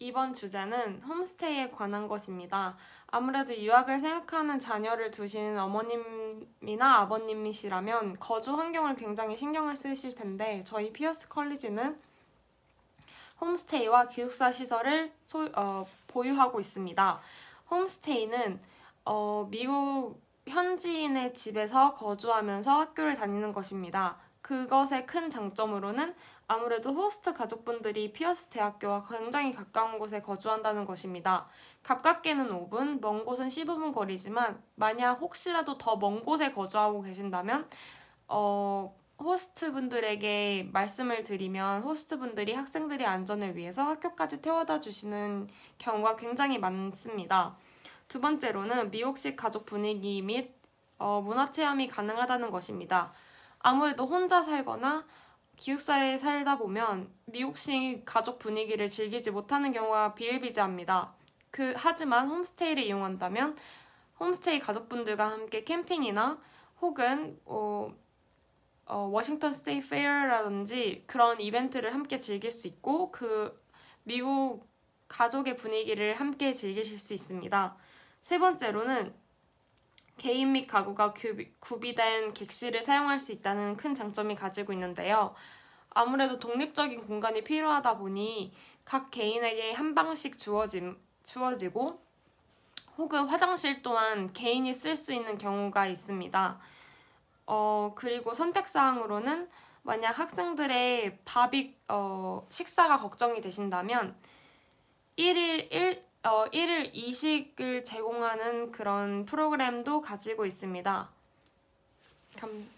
이번 주제는 홈스테이에 관한 것입니다. 아무래도 유학을 생각하는 자녀를 두신 어머님이나 아버님이시라면 거주 환경을 굉장히 신경을 쓰실 텐데 저희 피어스 컬리지는 홈스테이와 기숙사 시설을 소, 어, 보유하고 있습니다. 홈스테이는 어, 미국 현지인의 집에서 거주하면서 학교를 다니는 것입니다. 그것의 큰 장점으로는 아무래도 호스트 가족분들이 피어스 대학교와 굉장히 가까운 곳에 거주한다는 것입니다. 가깝게는 5분, 먼 곳은 15분 거리지만 만약 혹시라도 더 먼 곳에 거주하고 계신다면 어, 호스트분들에게 말씀을 드리면 호스트분들이 학생들의 안전을 위해서 학교까지 태워다 주시는 경우가 굉장히 많습니다. 두 번째로는 미국식 가족 분위기 및 어, 문화 체험이 가능하다는 것입니다. 아무래도 혼자 살거나 기숙사에 살다 보면 미국식 가족 분위기를 즐기지 못하는 경우가 비일비재합니다. 그, 하지만 홈스테이를 이용한다면 홈스테이 가족분들과 함께 캠핑이나 혹은 어, 어, 워싱턴 스테이 페어라든지 그런 이벤트를 함께 즐길 수 있고 그 미국 가족의 분위기를 함께 즐기실 수 있습니다. 세 번째로는 개인 및 가구가 구비, 된 객실을 사용할 수 있다는 큰 장점이 가지고 있는데요. 아무래도 독립적인 공간이 필요하다 보니 각 개인에게 한 방씩 주어짐, 주어지고 혹은 화장실 또한 개인이 쓸 수 있는 경우가 있습니다. 어, 그리고 선택사항으로는 만약 학생들의 밥이, 어, 식사가 걱정이 되신다면 1일 어, 1일 이식을 제공하는 그런 프로그램도 가지고 있습니다. 감...